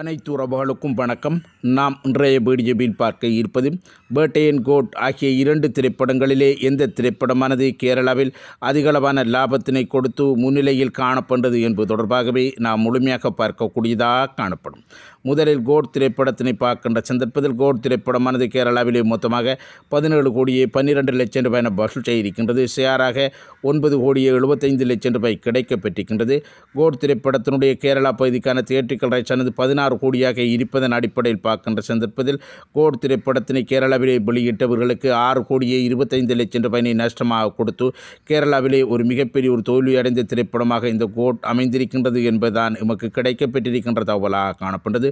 அனைத்து உறவுகளுக்கும் வணக்கம் நாம் இன்றைய வீடியோவில் பார்க்க இருப்பது பேட்டையன் கோட் ஆகிய இரண்டு திரைப்படங்களிலே எந்த திரைப்படமானது கேரளாவில் அதிகளவான லாபத்தினை கொடுத்து முன்னிலையில் காணப்பட்டது என்பது தொடர்பாகவே நாம் முழுமையாக பார்க்கக்கூடியதாக காணப்படும் முதலில் கோட் திரைப்படத்தினை பார்க்கின்ற சந்தர்ப்பத்தில் கோட் திரைப்படமானது கேரளாவிலே மொத்தமாக பதினேழு கோடியே பன்னிரெண்டு லட்சம் ரூபாய் என வசூல் செய்திருக்கின்றது சேராக ஒன்பது கோடியே எழுபத்தைந்து லட்சம் ரூபாய் கிடைக்கப்பெற்றிருக்கின்றது கோட் திரைப்படத்தினுடைய கேரளா பகுதிக்கான தியேட்டர்கள் ரைட்ஸ் பதினாறு கோடியாக இருப்பதன் அடிப்படையில் பார்க்கின்ற சந்தர்ப்பத்தில் கோட் திரைப்படத்தினை கேரளாவிலே வெளியிட்டவர்களுக்கு ஆறு கோடியே இருபத்தைந்து லட்சம் ரூபாயினை நஷ்டமாக கொடுத்து கேரளாவிலே ஒரு மிகப்பெரிய ஒரு தோல்வியடைந்த திரைப்படமாக இந்த கோட் அமைந்திருக்கின்றது என்பதுதான் எமக்கு கிடைக்கப்பெற்றிருக்கின்ற தகவலாக காணப்பட்டது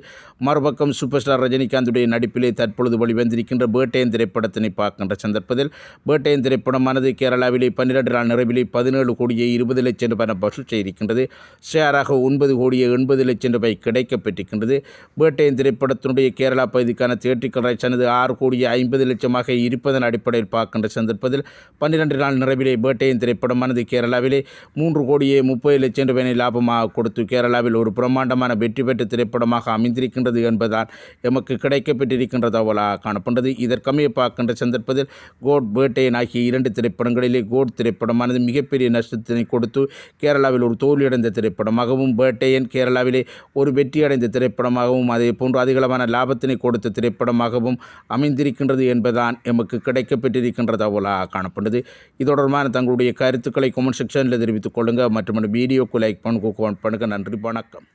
மறுபக்கம் சூப்பர் ஸ்டார் ரஜினிகாந்துடைய நடிப்பிலே தற்பொழுது வழிவந்திருக்கின்ற பேட்டையன் திரைப்படத்தினை பார்க்கின்ற சந்தர்ப்பத்தில் பேட்டையன் திரைப்படமானது கேரளாவிலே பன்னிரண்டு நாள் நிறைவிலே பதினேழு கோடியே இருபது லட்சம் ரூபாய் வசூல் செய்திருக்கின்றது ஷேராக ஒன்பது கோடியே எண்பது லட்சம் ரூபாய் கிடைக்கப்பெற்றிருக்கின்றது பேட்டையன் திரைப்படத்தினுடைய கேரளா பகுதிக்கான தேட்டிக் ரைட்ஸ் ஆறு கோடியே ஐம்பது லட்சமாக இருப்பதன் அடிப்படையில் பார்க்கின்ற சந்தர்ப்பத்தில் பன்னிரண்டு நாள் நிறைவிலே பேட்டையின் திரைப்படமானது கேரளாவிலே மூன்று கோடியே முப்பது லட்சம் ரூபாய் லாபமாக கொடுத்து கேரளாவில் ஒரு பிரம்மாண்டமான வெற்றி பெற்ற திரைப்படமாக அமைந்து அமைந்திருக்கின்றது என்பதால் எமக்கு கிடைக்கப்பெற்றிருக்கின்ற தகவலாக காணப்பட்டது இதற்கமைய பார்க்கின்ற சந்தர்ப்பத்தில் கோட் பேட்டையன் ஆகிய இரண்டு திரைப்படங்களிலே கோட் திரைப்படமானது மிகப்பெரிய நஷ்டத்தினை கொடுத்து கேரளாவில் ஒரு தோல்வியடைந்த திரைப்படமாகவும் பேட்டையன் கேரளாவிலே ஒரு வெற்றியடைந்த திரைப்படமாகவும் அதே போன்று அதிகளவான லாபத்தினை கொடுத்த திரைப்படமாகவும் அமைந்திருக்கின்றது என்பதான் எமக்கு கிடைக்கப்பெற்றிருக்கின்ற தகவலாக காணப்பட்டது இது தொடர்பான தங்களுடைய கருத்துக்களை கொமெண்ட் செக்ஷனில் தெரிவித்துக் கொள்ளுங்கள் மற்றும் வீடியோக்கு லைக் பண்ணுங்க பண்ணுங்கள் நன்றி வணக்கம்